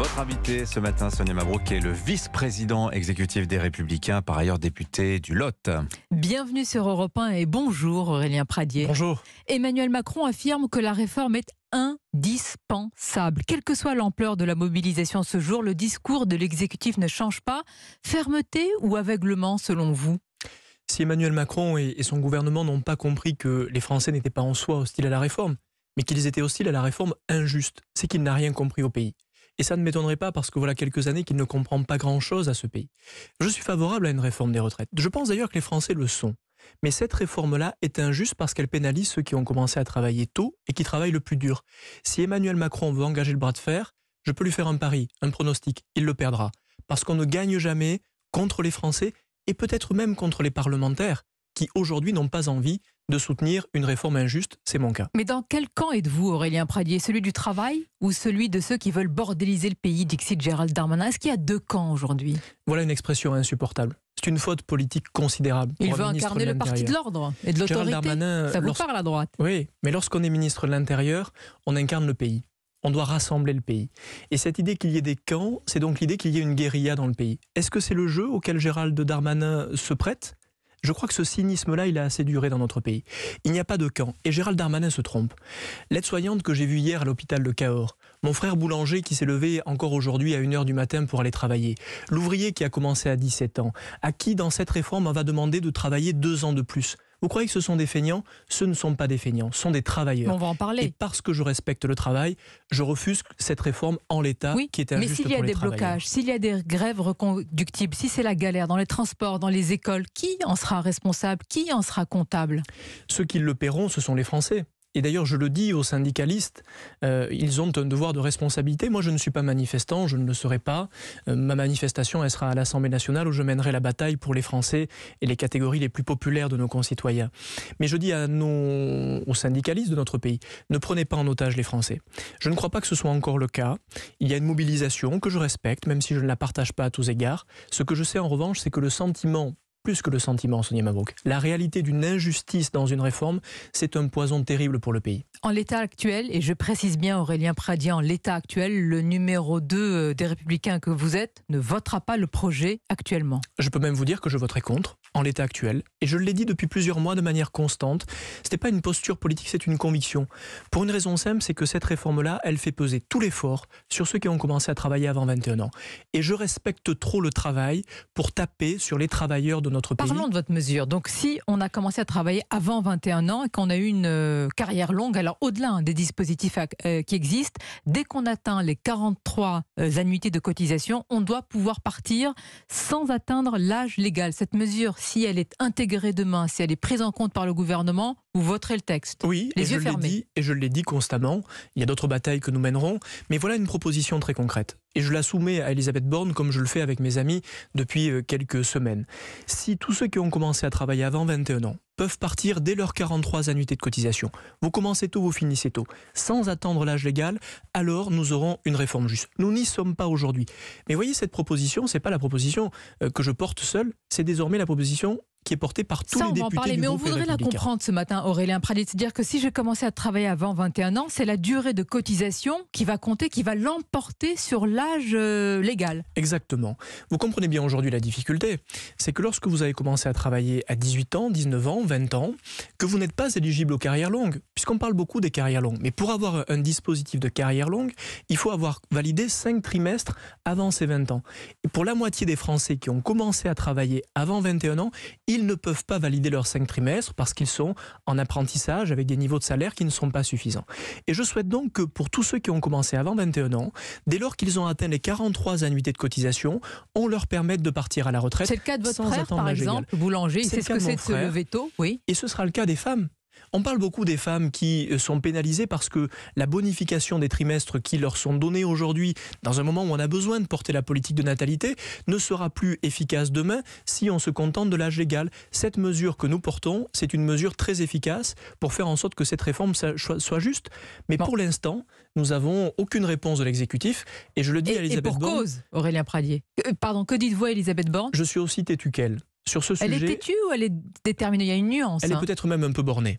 Votre invité ce matin, Sonia Mabrouk, est le vice-président exécutif des Républicains, par ailleurs député du Lot. Bienvenue sur Europe 1 et bonjour Aurélien Pradier. Bonjour. Emmanuel Macron affirme que la réforme est indispensable. Quelle que soit l'ampleur de la mobilisation ce jour, le discours de l'exécutif ne change pas. Fermeté ou aveuglement selon vous si Emmanuel Macron et son gouvernement n'ont pas compris que les Français n'étaient pas en soi hostiles à la réforme, mais qu'ils étaient hostiles à la réforme injuste, c'est qu'il n'a rien compris au pays. Et ça ne m'étonnerait pas parce que voilà quelques années qu'il ne comprend pas grand-chose à ce pays. Je suis favorable à une réforme des retraites. Je pense d'ailleurs que les Français le sont. Mais cette réforme-là est injuste parce qu'elle pénalise ceux qui ont commencé à travailler tôt et qui travaillent le plus dur. Si Emmanuel Macron veut engager le bras de fer, je peux lui faire un pari, un pronostic, il le perdra. Parce qu'on ne gagne jamais contre les Français et peut-être même contre les parlementaires qui aujourd'hui n'ont pas envie de soutenir une réforme injuste, c'est mon cas. Mais dans quel camp êtes-vous, Aurélien Pradier Celui du travail ou celui de ceux qui veulent bordéliser le pays, dixit Gérald Darmanin Est-ce qu'il y a deux camps aujourd'hui Voilà une expression insupportable. C'est une faute politique considérable. Il veut incarner le parti de l'ordre et de l'autorité. Ça vous parle à droite. Oui, mais lorsqu'on est ministre de l'Intérieur, on incarne le pays. On doit rassembler le pays. Et cette idée qu'il y ait des camps, c'est donc l'idée qu'il y ait une guérilla dans le pays. Est-ce que c'est le jeu auquel Gérald Darmanin se prête je crois que ce cynisme-là, il a assez duré dans notre pays. Il n'y a pas de camp. Et Gérald Darmanin se trompe. L'aide-soignante que j'ai vue hier à l'hôpital de Cahors, mon frère boulanger qui s'est levé encore aujourd'hui à 1h du matin pour aller travailler, l'ouvrier qui a commencé à 17 ans, à qui dans cette réforme on va demander de travailler deux ans de plus vous croyez que ce sont des feignants Ce ne sont pas des feignants, ce sont des travailleurs. On va en parler. Et parce que je respecte le travail, je refuse cette réforme en l'état qui est injuste mais s'il y a des blocages, s'il y a des grèves reconductibles, si c'est la galère dans les transports, dans les écoles, qui en sera responsable Qui en sera comptable Ceux qui le paieront, ce sont les Français. Et d'ailleurs, je le dis aux syndicalistes, euh, ils ont un devoir de responsabilité. Moi, je ne suis pas manifestant, je ne le serai pas. Euh, ma manifestation, elle sera à l'Assemblée nationale où je mènerai la bataille pour les Français et les catégories les plus populaires de nos concitoyens. Mais je dis à aux syndicalistes de notre pays, ne prenez pas en otage les Français. Je ne crois pas que ce soit encore le cas. Il y a une mobilisation que je respecte, même si je ne la partage pas à tous égards. Ce que je sais en revanche, c'est que le sentiment plus que le sentiment, Sonia Mabrouk. La réalité d'une injustice dans une réforme, c'est un poison terrible pour le pays. En l'état actuel, et je précise bien Aurélien Pradier, en l'état actuel, le numéro 2 euh, des Républicains que vous êtes ne votera pas le projet actuellement. Je peux même vous dire que je voterai contre en l'état actuel. Et je l'ai dit depuis plusieurs mois de manière constante, ce pas une posture politique, c'est une conviction. Pour une raison simple, c'est que cette réforme-là, elle fait peser tout l'effort sur ceux qui ont commencé à travailler avant 21 ans. Et je respecte trop le travail pour taper sur les travailleurs de notre pays. Parlons de votre mesure. Donc si on a commencé à travailler avant 21 ans et qu'on a eu une euh, carrière longue, alors au-delà hein, des dispositifs euh, qui existent, dès qu'on atteint les 43 euh, annuités de cotisation, on doit pouvoir partir sans atteindre l'âge légal. Cette mesure si elle est intégrée demain, si elle est prise en compte par le gouvernement, vous voterez le texte. Oui, les je fermés. Dit, et je l'ai dit constamment. Il y a d'autres batailles que nous mènerons. Mais voilà une proposition très concrète. Et je la soumets à Elisabeth Borne comme je le fais avec mes amis depuis euh, quelques semaines. Si tous ceux qui ont commencé à travailler avant 21 ans peuvent partir dès leurs 43 annuités de cotisation. Vous commencez tôt, vous finissez tôt, sans attendre l'âge légal, alors nous aurons une réforme juste. Nous n'y sommes pas aujourd'hui. Mais voyez, cette proposition, ce n'est pas la proposition euh, que je porte seule, c'est désormais la proposition qui est portée par tous les députés. Ça, on va en parler, mais on voudrait la comprendre ce matin, Aurélien Pradé, c'est-à-dire que si j'ai commencé à travailler avant 21 ans, c'est la durée de cotisation qui va compter, qui va l'emporter sur l'âge euh, légal. Exactement. Vous comprenez bien aujourd'hui la difficulté, c'est que lorsque vous avez commencé à travailler à 18 ans, 19 ans, 20 ans, que vous n'êtes pas éligible aux carrières longues, puisqu'on parle beaucoup des carrières longues. Mais pour avoir un dispositif de carrière longue, il faut avoir validé 5 trimestres avant ses 20 ans. Et pour la moitié des Français qui ont commencé à travailler avant 21 ans, ils ne peuvent pas valider leurs cinq trimestres parce qu'ils sont en apprentissage avec des niveaux de salaire qui ne sont pas suffisants. Et je souhaite donc que pour tous ceux qui ont commencé avant 21 ans, dès lors qu'ils ont atteint les 43 annuités de cotisation, on leur permette de partir à la retraite. C'est le cas de votre frère, par e exemple, boulanger, C'est ce que c'est de se lever oui. Et ce sera le cas des femmes. On parle beaucoup des femmes qui euh, sont pénalisées parce que la bonification des trimestres qui leur sont donnés aujourd'hui, dans un moment où on a besoin de porter la politique de natalité, ne sera plus efficace demain si on se contente de l'âge égal. Cette mesure que nous portons, c'est une mesure très efficace pour faire en sorte que cette réforme soit juste. Mais pour l'instant, nous n'avons aucune réponse de l'exécutif. Et je le dis à Elisabeth Borne. Et pour cause, Aurélien Pradier. Euh, pardon, que dites-vous à Elisabeth Borne Je suis aussi têtu qu'elle. Sur ce elle est têtue ou elle est déterminée Il y a une nuance. Elle est hein. peut-être même un peu bornée.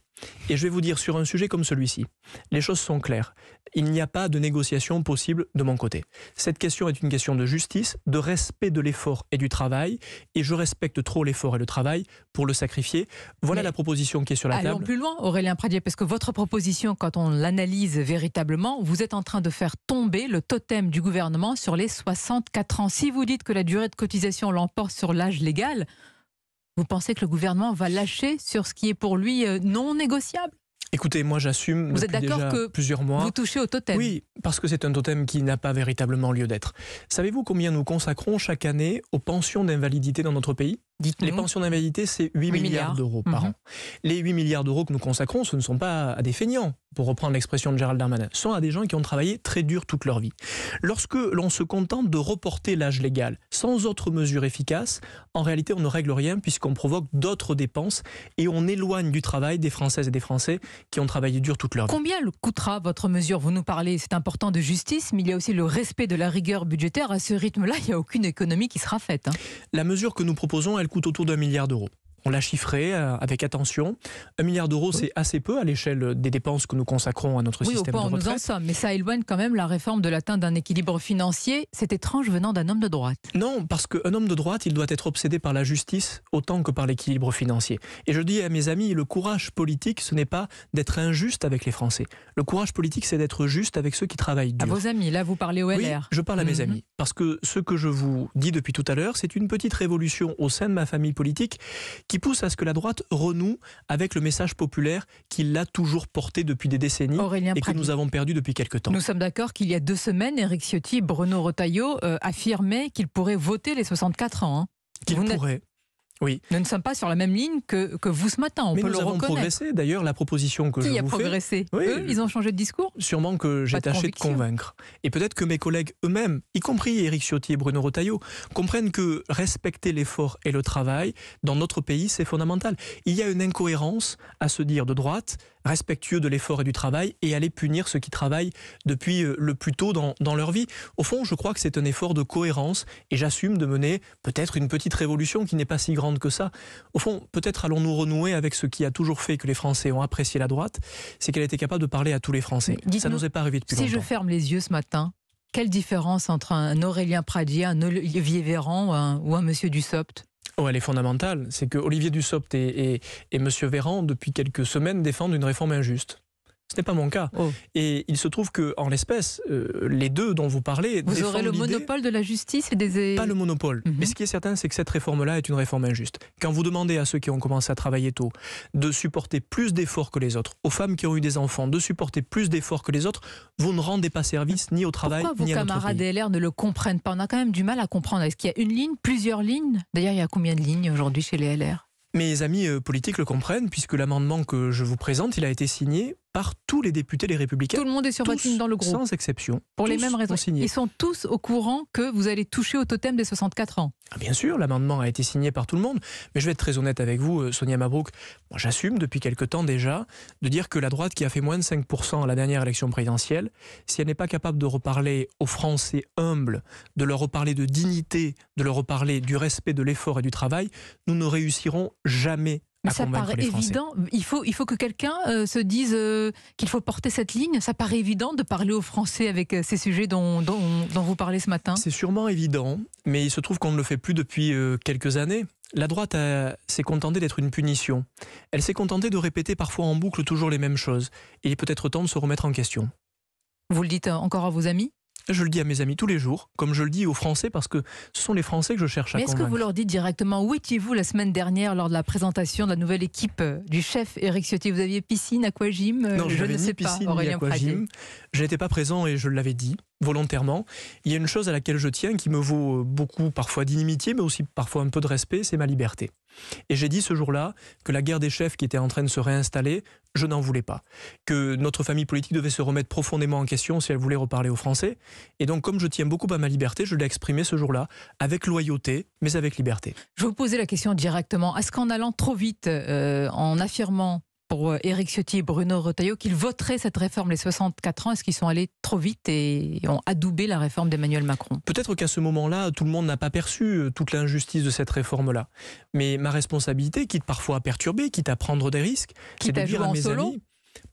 Et je vais vous dire, sur un sujet comme celui-ci, les choses sont claires. Il n'y a pas de négociation possible de mon côté. Cette question est une question de justice, de respect de l'effort et du travail, et je respecte trop l'effort et le travail pour le sacrifier. Voilà la proposition qui est sur la table. Allons plus loin, Aurélien Pradier, parce que votre proposition, quand on l'analyse véritablement, vous êtes en train de faire tomber le totem du gouvernement sur les 64 ans. Si vous dites que la durée de cotisation l'emporte sur l'âge légal, vous pensez que le gouvernement va lâcher sur ce qui est pour lui euh, non négociable Écoutez, moi j'assume. Vous êtes d'accord que plusieurs mois. Vous touchez au totem Oui, parce que c'est un totem qui n'a pas véritablement lieu d'être. Savez-vous combien nous consacrons chaque année aux pensions d'invalidité dans notre pays les pensions d'invalidité, c'est 8, milliards, d'euros par mhm. an. Les 8 milliards d'euros que nous consacrons, ce ne sont pas à des feignants, pour reprendre l'expression de Gérald Darmanin, ce sont à des gens qui ont travaillé très dur toute leur vie. Lorsque l'on se contente de reporter l'âge légal sans autre mesure efficace, en réalité, on ne règle rien puisqu'on provoque d'autres dépenses et on éloigne du travail des Françaises et des Français qui ont travaillé dur toute leur vie. Combien le coûtera votre mesure Vous nous parlez, c'est important de justice, mais il y a aussi le respect de la rigueur budgétaire. À ce rythme-là, il n'y a aucune économie qui sera faite. Hein. La mesure que nous proposons, elle coûte autour d'un milliard d'euros. On l'a chiffré euh, avec attention. Un milliard d'euros, c'est assez peu à l'échelle des dépenses que nous consacrons à notre système de retraite. en sommes, mais ça éloigne quand même la réforme de l'atteinte d'un équilibre financier. C'est étrange venant d'un homme de droite. Non, parce qu'un homme de droite, il doit être obsédé par la justice autant que par l'équilibre financier. Et je dis à mes amis, le courage politique, ce n'est pas d'être injuste avec les Français. Le courage politique, c'est d'être juste avec ceux qui travaillent dur. À vos amis, là, vous parlez au LR. Oui, je parle à mes mhm. amis, parce que ce que je vous dis depuis tout à l'heure, c'est une petite révolution au sein de ma famille politique qui pousse à ce que la droite renoue avec le message populaire qu'il a toujours porté depuis des décennies et que nous avons perdu depuis quelques temps. Nous sommes d'accord qu'il y a deux semaines, Eric Ciotti, Bruno Retailleau euh, affirmaient qu'ils pourraient voter les 64 ans. Hein. Qu'ils pourraient. Oui. Nous ne sommes pas sur la même ligne que, vous ce matin. On Mais peut nous avons progressé. D'ailleurs, la proposition que je progressé Eux, ils ont changé de discours Sûrement que j'ai tâché de, convaincre. Et peut-être que mes collègues eux-mêmes, y compris Éric Ciotti et Bruno Retailleau, comprennent que respecter l'effort et le travail dans notre pays, c'est fondamental. Il y a une incohérence à se dire de droite, respectueux de l'effort et du travail et aller punir ceux qui travaillent depuis euh, le plus tôt dans, leur vie. Au fond, je crois que c'est un effort de cohérence et j'assume de mener peut-être une petite révolution qui n'est pas si grande que ça. Au fond, peut-être allons-nous renouer avec ce qui a toujours fait que les Français ont apprécié la droite, c'est qu'elle était capable de parler à tous les Français. Ça nous est pas arrivé depuis si longtemps. Si je ferme les yeux ce matin, quelle différence entre un Aurélien Pradier, un Olivier Véran ou un, ou un Monsieur Dussopt Oh, elle est fondamentale. C'est que Olivier Dussopt et, et M. Véran, depuis quelques semaines, défendent une réforme injuste. Ce n'est pas mon cas. Oh. Et il se trouve que, en l'espèce, euh, les deux dont vous parlez. Vous aurez le monopole de la justice et des. Pas le monopole. Mhm. Mais ce qui est certain, c'est que cette réforme-là est une réforme injuste. Quand vous demandez à ceux qui ont commencé à travailler tôt de supporter plus d'efforts que les autres, aux femmes qui ont eu des enfants de supporter plus d'efforts que les autres, vous ne rendez pas service ni au travail ni à vos camarades pays. DLR ne le comprennent pas On a quand même du mal à comprendre. Est-ce qu'il y a une ligne, plusieurs lignes D'ailleurs, il y a combien de lignes aujourd'hui chez les LR mes amis euh, politiques le comprennent, puisque l'amendement que je vous présente, il a été signé par tous les députés les républicains. Tout le monde est sur dans le groupe. Sans exception. Pour les mêmes raisons. Ils sont tous au courant que vous allez toucher au totem des 64 ans. Ah, bien sûr, l'amendement a été signé par tout le monde. Mais je vais être très honnête avec vous, euh, Sonia Mabrouk. J'assume depuis quelque temps déjà de dire que la droite qui a fait moins de 5% à la dernière élection présidentielle, si elle n'est pas capable de reparler aux Français humbles, de leur reparler de dignité, de leur reparler du respect de l'effort et du travail, nous ne réussirons jamais mais ça paraît évident. Il faut, il faut que quelqu'un euh, se dise euh, qu'il faut porter cette ligne. Ça paraît évident de parler aux Français avec euh, ces sujets dont, vous parlez ce matin C'est sûrement évident, mais il se trouve qu'on ne le fait plus depuis quelques années. La droite s'est contentée d'être une punition. Elle s'est contentée de répéter parfois en boucle toujours les mêmes choses. il est peut-être temps de se remettre en question. Vous le dites encore à vos amis je le dis à mes amis tous les jours, comme je le dis aux Français, parce que ce sont les Français que je cherche à Mais est-ce que vous leur dites directement où étiez-vous la semaine dernière lors de la présentation de la nouvelle équipe euh, du chef Eric Ciotti Vous aviez piscine, aquagym euh, Non, je, ne sais piscine, pas, je n'étais pas présent et je l'avais dit volontairement. Il y a une chose à laquelle je tiens qui me vaut euh, beaucoup parfois d'inimitié, mais aussi parfois un peu de respect, c'est ma liberté. Et j'ai dit ce jour-là que la guerre des chefs qui était en train de se réinstaller, je n'en voulais pas. Que notre famille politique devait se remettre profondément en question si elle voulait reparler aux Français. Et donc, comme je tiens beaucoup à ma liberté, je l'ai exprimée ce jour-là, avec loyauté, mais avec liberté. Je vais vous poser la question directement. Est-ce qu'en allant trop vite, euh, en affirmant pour euh, Éric Ciotti et Bruno Retailleau qu'ils voteraient cette réforme les 64 ans Est-ce qu'ils sont allés trop vite et ont adoubé la réforme d'Emmanuel Macron Peut-être qu'à ce moment-là, tout le monde n'a pas perçu euh, toute l'injustice de cette réforme-là. Mais ma responsabilité, quitte parfois à perturber, quitte à prendre des risques, c'est de dire à mes amis,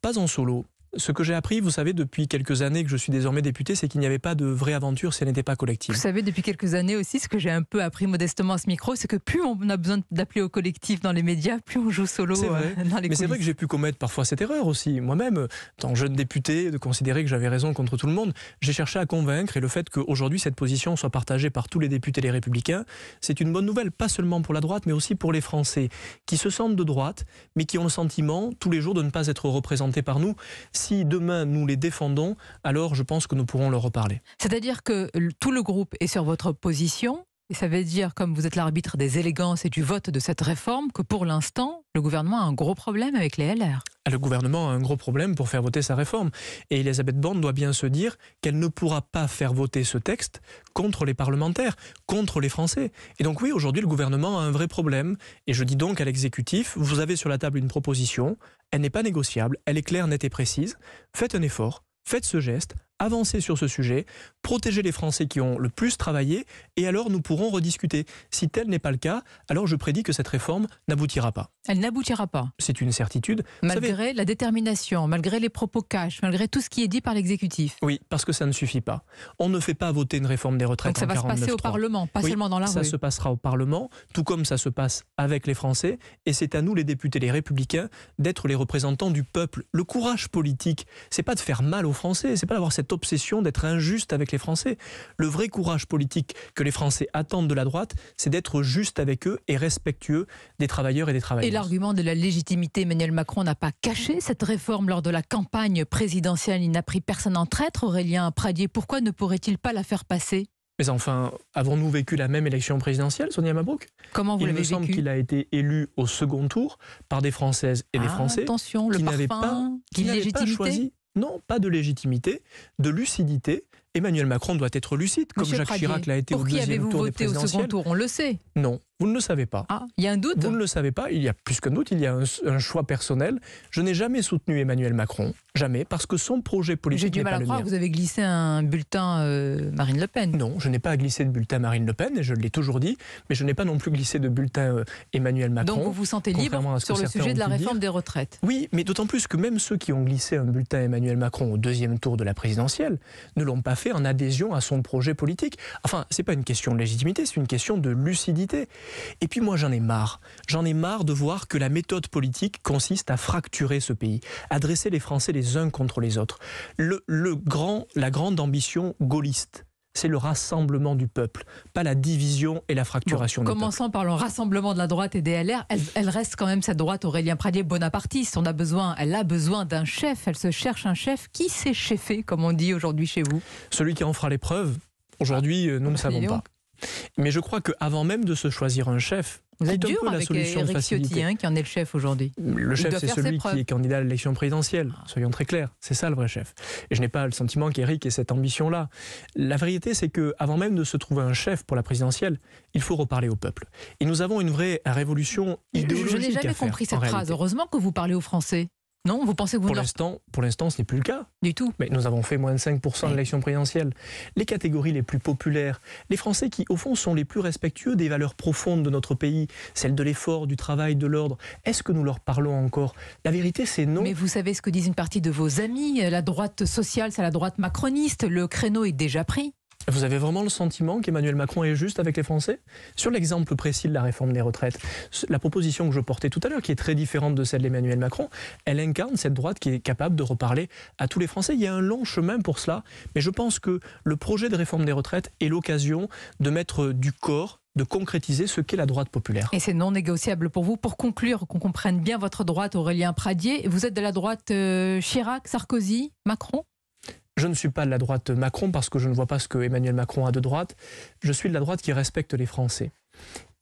pas en solo, ce que j'ai appris, vous savez, depuis quelques années que je suis désormais député, c'est qu'il n'y avait pas de vraie aventure si elle n'était pas collective. Vous savez, depuis quelques années aussi, ce que j'ai un peu appris modestement à ce micro, c'est que plus on a besoin d'appeler au collectif dans les médias, plus on joue solo euh, dans les Mais c'est vrai que j'ai pu commettre parfois cette erreur aussi. Moi-même, tant jeune député, de considérer que j'avais raison contre tout le monde, j'ai cherché à convaincre et le fait qu'aujourd'hui cette position soit partagée par tous les députés et les républicains, c'est une bonne nouvelle, pas seulement pour la droite, mais aussi pour les Français, qui se sentent de droite, mais qui ont le sentiment tous les jours de ne pas être représentés par nous si demain nous les défendons, alors je pense que nous pourrons leur reparler. C'est-à-dire que tout le groupe est sur votre position, et ça veut dire, comme vous êtes l'arbitre des élégances et du vote de cette réforme, que pour l'instant, le gouvernement a un gros problème avec les LR. Le gouvernement a un gros problème pour faire voter sa réforme. Et Elisabeth Borne doit bien se dire qu'elle ne pourra pas faire voter ce texte contre les parlementaires, contre les Français. Et donc oui, aujourd'hui, le gouvernement a un vrai problème. Et je dis donc à l'exécutif, vous avez sur la table une proposition, elle n'est pas négociable, elle est claire, nette et précise. Faites un effort, faites ce geste, avancer sur ce sujet, protéger les Français qui ont le plus travaillé, et alors nous pourrons rediscuter. Si tel n'est pas le cas, alors je prédis que cette réforme n'aboutira pas. Elle n'aboutira pas. C'est une certitude. Malgré la détermination, malgré les propos cash, malgré tout ce qui est dit par l'exécutif. Oui, parce que ça ne suffit pas. On ne fait pas voter une réforme des retraites. Donc ça va se passer au Parlement, pas seulement dans la ça rue. Ça se passera au Parlement, tout comme ça se passe avec les Français, et c'est à nous, les députés, les républicains, d'être les représentants du peuple. Le courage politique, c'est pas de faire mal aux Français, c'est pas d'avoir cette obsession d'être injuste avec les Français. Le vrai courage politique que les Français attendent de la droite, c'est d'être juste avec eux et respectueux des travailleurs et des travailleuses. Et l'argument de la légitimité, Emmanuel Macron n'a pas caché cette réforme lors de la campagne présidentielle. Il n'a pris personne en traître, Aurélien Pradier. Pourquoi ne pourrait-il pas la faire passer mais enfin, avons-nous vécu la même élection présidentielle, Sonia Mabrouk Comment vous l'avez vécu Il me semble qu'il a été élu au second tour par des Françaises et des ah, Français attention, qui n'avaient pas, qui pas choisi non, pas de légitimité, de lucidité. Emmanuel Macron doit être lucide, comme Jacques Chirac l'a été au deuxième tour Pour qui avez-vous voté au second tour On le sait. Non, vous ne le savez pas. Ah, il y a un doute Vous ne le savez pas, il y a plus qu'un doute, il y a un, choix personnel. Je n'ai jamais soutenu Emmanuel Macron, jamais, parce que son projet politique. J'ai du mal à croire, vous avez glissé un bulletin euh, Marine Le Pen. Non, je n'ai pas glissé de bulletin Marine Le Pen, et je l'ai toujours dit, mais je n'ai pas non plus glissé de bulletin euh, Emmanuel Macron. Donc vous vous sentez libre sur le sujet de la réforme des retraites Oui, mais d'autant plus que même ceux qui ont glissé un bulletin Emmanuel Macron au deuxième tour de la présidentielle ne l'ont pas fait en adhésion à son projet politique. Enfin, ce n'est pas une question de légitimité, c'est une question de lucidité. Et puis moi j'en ai marre. J'en ai marre de voir que la méthode politique consiste à fracturer ce pays, à dresser les Français les uns contre les autres. Le, grand, la grande ambition gaulliste, c'est le rassemblement du peuple, pas la division et la fracturation. Bon, commençons par le rassemblement de la droite et des LR. Elle, reste quand même cette droite Aurélien Pradier bonapartiste. On a besoin, elle a besoin d'un chef. Elle se cherche un chef. Qui s'est chefé, comme on dit aujourd'hui chez vous Celui qui en fera l'épreuve. Aujourd'hui, euh, nous ne bah, savons pas. Mais je crois qu'avant même de se choisir un chef, la un dur avec euh, Eric Ciotti, hein, qui en est le chef aujourd'hui. Le chef, c'est celui qui est candidat à l'élection présidentielle. Ah. Soyons très clairs, c'est ça le vrai chef. Et je n'ai pas le sentiment qu'Eric ait cette ambition-là. La vérité, c'est que avant même de se trouver un chef pour la présidentielle, il faut reparler au peuple. Et nous avons une vraie révolution idéologique. Je n'ai jamais compris cette phrase. Heureusement que vous parlez aux Français vous pensez vous pour l'instant, Pour l'instant, ce n'est plus le cas. Du tout. Mais nous avons fait moins de 5% de l'élection présidentielle. Les catégories les plus populaires, les Français qui, au fond, sont les plus respectueux des valeurs profondes de notre pays, celles de l'effort, du travail, de l'ordre, est-ce que nous leur parlons encore La vérité, c'est non. Mais vous savez ce que disent une partie de vos amis. Euh, la droite sociale, c'est la droite macroniste. Le créneau est déjà pris. Vous avez vraiment le sentiment qu'Emmanuel Macron est juste avec les Français Sur l'exemple précis de la réforme des retraites, la proposition que je portais tout à l'heure, qui est très différente de celle d'Emmanuel Macron, elle incarne cette droite qui est capable de reparler à tous les Français. Il y a un long chemin pour cela, mais je pense que le projet de réforme des retraites est l'occasion de mettre du corps de concrétiser ce qu'est la droite populaire. Et c'est non négociable pour vous. Pour conclure, qu'on comprenne bien votre droite, Aurélien Pradier, vous êtes de la droite euh, Chirac, Sarkozy, Macron je ne suis pas de la droite Macron parce que je ne vois pas ce que Emmanuel Macron a de droite. Je suis de la droite qui respecte les Français.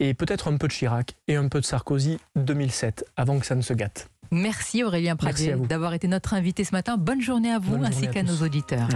Et peut-être un peu de Chirac et un peu de Sarkozy 2007, avant que ça ne se gâte. Merci Aurélien Pradier d'avoir été notre invité ce matin. Bonne journée à vous ainsi qu'à nos auditeurs.